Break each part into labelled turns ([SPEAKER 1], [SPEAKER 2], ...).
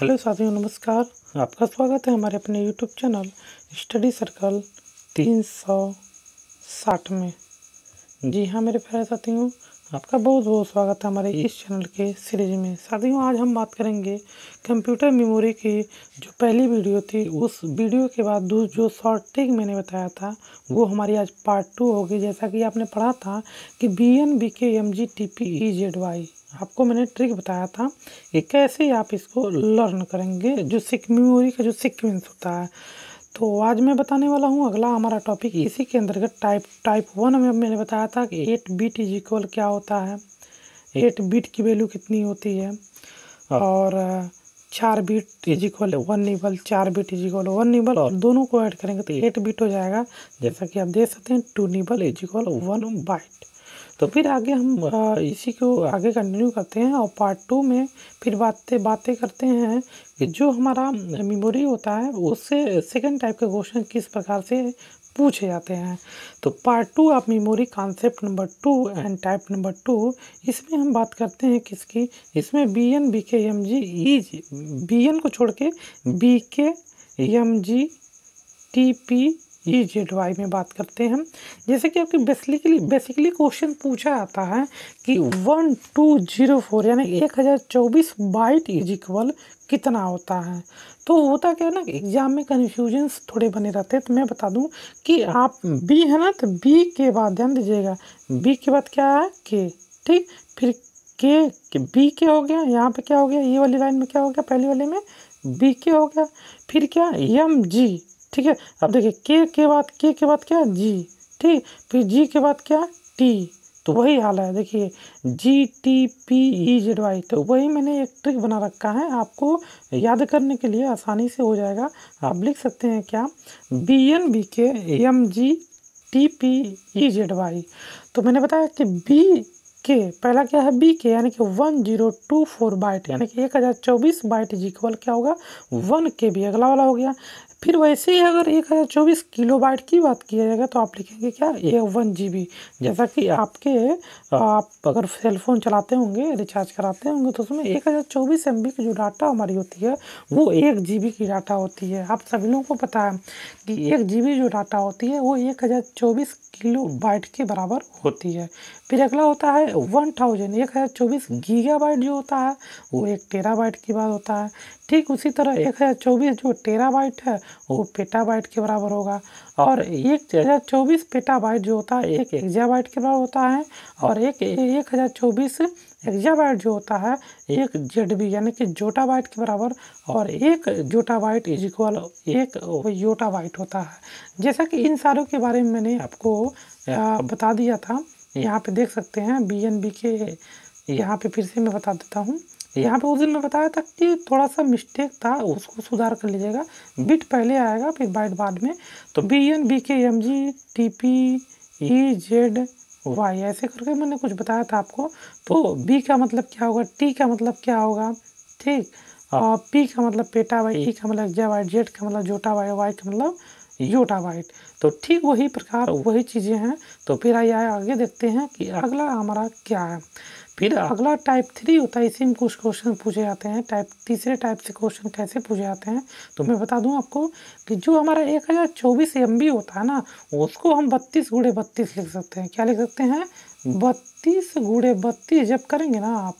[SPEAKER 1] Hello साथियों नमस्कार आपका स्वागत है हमारे अपने यूट्यूब चैनल स्टडी सर्कल तीन सौ साठ में जी हाँ मेरे प्यारे साथियों आपका बहुत बहुत स्वागत है हमारे इस चैनल के सीरीज में साथियों आज हम बात करेंगे कंप्यूटर मेमोरी की जो पहली वीडियो थी उस वीडियो के बाद जो शॉर्ट टेक मैंने बताया था वो हमारी आज पार्ट टू होगी जैसा कि आपने पढ़ा था कि B N B K M G T P E Z Y आपको मैंने ट्रिक बताया था कि कैसे आप इसको लर्न करेंगे जो सिक मेमोरी का जो सिक्वेंस होता है तो आज मैं बताने वाला हूँ अगला हमारा टॉपिक इसी के अंतर्गत टाइप टाइप वन में मैंने बताया था कि एट बीट इज इक्वल क्या होता है एट बीट की वैल्यू कितनी होती है हाँ। और चार bit is equal one nibble चार bit is equal one nibble और दोनों को ऐड करेंगे तो एट बीट हो जाएगा जैसा कि आप देख सकते हैं two nibble is equal one byte तो फिर आगे हम इसी को आगे कंटिन्यू करते हैं और पार्ट टू में फिर बातें बातें करते हैं कि जो हमारा मेमोरी होता है उससे सेकंड टाइप के क्वेश्चन किस प्रकार से पूछे जाते हैं तो part two of memory concept number two and type number two इसमें हम बात करते हैं किसकी इसमें B N B K M G is B N को छोड़ के B K M G T P ये जेड वाई में बात करते हैं हम जैसे कि आपके बेसिकली बेसिकली क्वेश्चन पूछा आता है कि वन टू जीरो फोर यानी एक हज़ार चौबीस बाइट इज इक्वल कितना होता है तो होता क्या है ना एग्ज़ाम में कन्फ्यूजन्स थोड़े बने रहते हैं तो मैं बता दूं कि हाँ। आप बी है ना तो बी के बाद ध्यान दीजिएगा बी हम्म। के बाद क्या है के ठीक फिर के, के बी के हो गया यहाँ पे क्या हो गया ये वाली लाइन में क्या हो गया पहले वाले में बी के हो गया फिर क्या एम जी ठीक है अब देखिए के के बाद के के बाद क्या जी ठीक फिर जी के बाद क्या टी तो वही हाल है देखिए G T P E Z Y तो वही मैंने एक ट्रिक बना रखा है आपको याद करने के लिए आसानी से हो जाएगा आप लिख सकते हैं क्या B N B K M G T P E Z Y तो मैंने बताया कि बी के पहला क्या है बी के यानी कि one zero two four byte यानी कि एक हज़ार चौबीस बाइट इज इक्वल क्या होगा वन के बी अगला वाला हो गया फिर वैसे ही अगर एक हज़ार चौबीस किलो बाइट की बात किया जाएगा तो आप लिखेंगे क्या ए वन जी बी जैसा कि आपके आप अगर सेलफोन चलाते होंगे रिचार्ज कराते होंगे तो उसमें एक हज़ार चौबीस एम बी की जो डाटा हमारी होती है वो एक जी बी की डाटा होती है आप सभी लोगों को पता है कि एक जी बी जो डाटा होती है वो एक हज़ार चौबीस किलो बाइट के बराबर होती है फिर अगला होता है वन थाउजेंड एक हज़ार चौबीस गीगाबाइट जो होता है वो एक टेराबाइट के बाद होता है ठीक उसी तरह एक हज़ार चौबीस जो टेराबाइट है वो पेटाबाइट के बराबर होगा और एक हज़ार चौबीस पेटाबाइट जो होता है एक एग्जाबाइट के बराबर होता है और एक एक हज़ार चौबीस एग्जाबाइट जो होता है एक जेड बी यानी कि जोटाबाइट के बराबर और एक जोटाबाइट इज इक्वल एक योटाबाइट होता है जैसा कि इन सारों के बारे में मैंने आपको बता दिया था यहाँ पे देख सकते हैं बी एन बी के यहाँ पे फिर से मैं बता देता हूँ यहाँ पे उस दिन मैं बताया था कि थोड़ा सा मिस्टेक था उसको सुधार कर लीजिएगा बिट पहले आएगा फिर बाइट बाद में तो B N B K M G T P E Z Y ऐसे करके मैंने कुछ बताया था आपको तो बी का मतलब क्या होगा टी का मतलब क्या होगा ठीक पी हाँ। का मतलब पेटा वाई ई e का मतलब जे वाई जेड का मतलब जोटा वाई वाई का मतलब योटाबाइट तो ठीक वही प्रकार वही चीज़ें हैं तो फिर आइए आगे देखते हैं कि अगला हमारा क्या है फिर अगला टाइप थ्री होता है इसी में कुछ क्वेश्चन पूछे जाते हैं टाइप तीसरे टाइप से क्वेश्चन कैसे पूछे जाते हैं तो मैं बता दूं आपको कि जो हमारा एक हज़ार चौबीस एम होता है ना उसको हम बत्तीस गुड़े बत्तीस लिख सकते हैं क्या लिख सकते हैं बत्तीस गुड़े बत्तीस जब करेंगे ना आप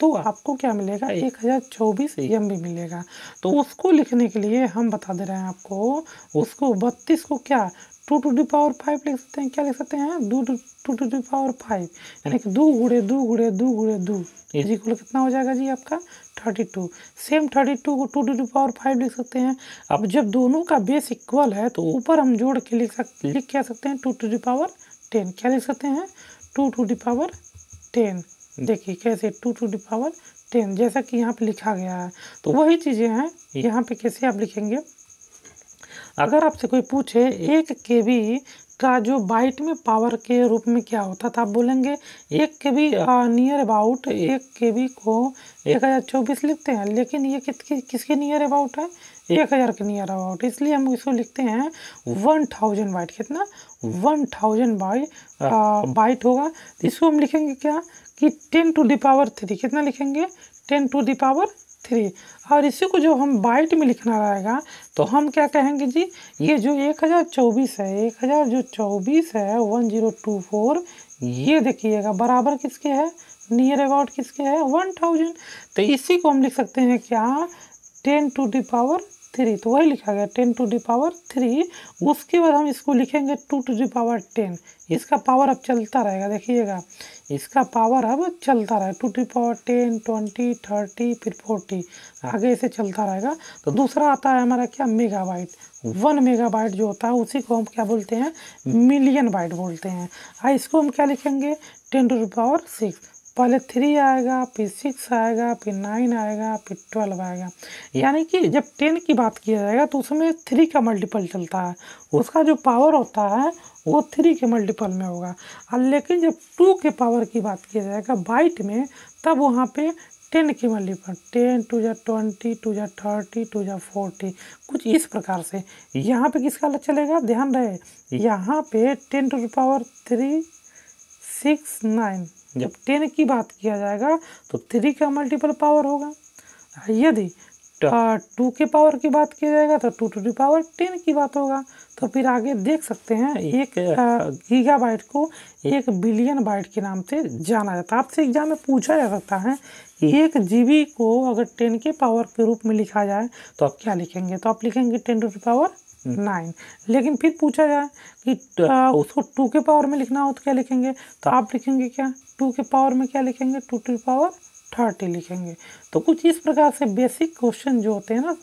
[SPEAKER 1] तो आपको क्या मिलेगा एक हज़ार चौबीस एम भी मिलेगा तो, तो उसको लिखने के लिए हम बता दे रहे हैं आपको उसको बत्तीस को क्या two to the power five लिख सकते हैं क्या लिख सकते हैं दो two to the power five यानी कि दो गुड़े दो गुड़े दो गुड़े दो इज इक्वल कितना हो जाएगा जी आपका thirty two same thirty two को two to the power five लिख सकते हैं अब जब दोनों का बेस इक्वल है तो, तो ऊपर हम जोड़ के लिख सक लिख कह सकते हैं two to the power ten क्या लिख सकते हैं two to the power ten देखिए कैसे two to the power ten जैसा कि यहाँ पे लिखा गया है तो वही चीज़ें हैं यहाँ पे कैसे आप लिखेंगे अगर आपसे कोई पूछे एक के बी का जो बाइट में पावर के रूप में क्या होता था आप बोलेंगे एक के भी नियर अबाउट एक के भी को एक हज़ार चौबीस लिखते हैं लेकिन ये किसकी किसके नियर अबाउट है एक हज़ार के नियर अबाउट इसलिए हम इसको लिखते हैं वन थाउजेंड बाइट कितना वन थाउजेंड बाई हाँ। बाइट होगा इसको हम लिखेंगे क्या कि टेन टू दावर थ्री कितना लिखेंगे टेन टू दावर थ्री और इसी को जो हम बाइट में लिखना रहेगा तो हम क्या कहेंगे जी ये जो एक हज़ार चौबीस है एक हज़ार जो चौबीस है वन ज़ीरो टू फोर ये देखिएगा बराबर किसके है नियर अबाउट किसके है वन थाउजेंड तो इसी को हम लिख सकते हैं क्या ten to the power three तो वही लिखा गया ten to the power three उसके बाद हम इसको लिखेंगे two to the power ten इसका पावर अब चलता रहेगा देखिएगा इसका पावर अब चलता रहेगा to the power ten twenty thirty फिर फोर्टी आगे इसे चलता रहेगा तो दूसरा आता है हमारा क्या मेगाबाइट वन मेगाबाइट जो होता है उसी को हम क्या बोलते हैं मिलियन बाइट बोलते हैं इसको हम क्या लिखेंगे ten to the power six पहले थ्री आएगा फिर सिक्स आएगा फिर नाइन आएगा फिर ट्वेल्व आएगा यानी कि जब टेन की बात किया जाएगा तो उसमें थ्री का मल्टीपल चलता है उसका जो पावर होता है वो थ्री के मल्टीपल में होगा और लेकिन जब टू के पावर की बात किया जाएगा बाइट में तब वहाँ पे टेन के मल्टीपल टेन टू या ट्वेंटी टू या थर्टी टू या फोर्टी कुछ इस प्रकार से यहाँ पे किसका चलेगा ध्यान रहे यहाँ पे ten to power three six nine जब टेन की बात किया जाएगा तो थ्री का मल्टीपल पावर होगा यदि टू तो- के पावर की बात किया जाएगा तो two to the power ten की बात होगा तो फिर आगे देख सकते हैं एक गीगा बाइट को एक बिलियन बाइट के नाम से जाना जाता है आपसे एग्जाम में पूछा जा सकता है कि एक जीबी को अगर टेन के पावर के रूप में लिखा जाए तो आप क्या लिखेंगे तो आप लिखेंगे ten to the power nine लेकिन फिर पूछा जाए कि उसको टू के पावर में लिखना हो तो क्या लिखेंगे तो आप लिखेंगे क्या टू के पावर में क्या लिखेंगे टू टू पावर थर्टी लिखेंगे तो कुछ इस प्रकार से बेसिक क्वेश्चन जो होते हैं ना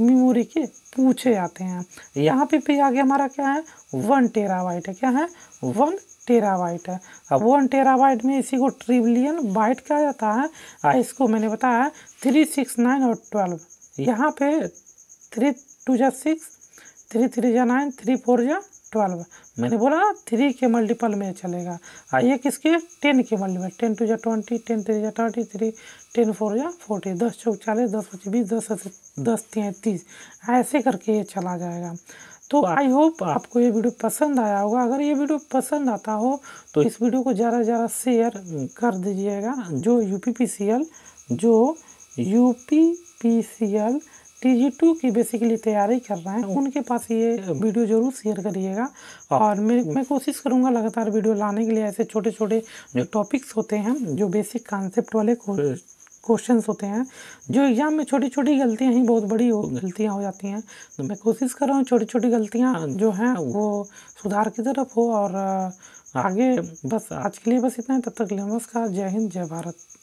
[SPEAKER 1] मेमोरी के पूछे जाते हैं यहाँ पे भी आगे हमारा क्या है वन टेरा वाइट है क्या है वन टेरा वाइट है अब वन वाइट में इसी को ट्रिबिलियन बाइट कहा जाता है इसको मैंने बताया थ्री सिक्स नाइन और ट्वेल्व यहाँ पे थ्री टू जै सिक्स थ्री थ्री जा नाइन थ्री फोर जा ट्वेल्व मैंने बोला हाँ, थ्री के मल्टीपल में चलेगा आइए हाँ। किसके टेन के मल्टीपल टेन टू जा ट्वेंटी टेन थ्री जा थर्टी थ्री टेन फोर या फोर्टी दस चौक चालीस दस पच्चीस बीस दस हम्म। दस तैंतीस ऐसे करके ये चला जाएगा तो आई होप आपको ये वीडियो पसंद आया होगा अगर ये वीडियो पसंद आता हो तो इस वीडियो को ज़्यादा से ज़्यादा शेयर हम्म। कर दीजिएगा जो यू हाँ। जो U P P C L T two की बेसिकली तैयारी कर रहे हैं उनके पास ये वीडियो जरूर शेयर करिएगा हाँ। और मैं मैं कोशिश करूंगा लगातार वीडियो लाने के लिए ऐसे छोटे छोटे जो टॉपिक्स होते हैं जो बेसिक कॉन्सेप्ट वाले क्वेश्चन होते हैं जो एग्ज़ाम में छोटी छोटी गलतियाँ ही बहुत बड़ी गलतियाँ हो जाती हैं तो मैं कोशिश कर रहा हूँ छोटी छोटी गलतियाँ हाँ। जो हैं हाँ। वो सुधार की तरफ हो और आगे बस आज के लिए बस इतना ही तब तक नमस्कार जय हिंद जय भारत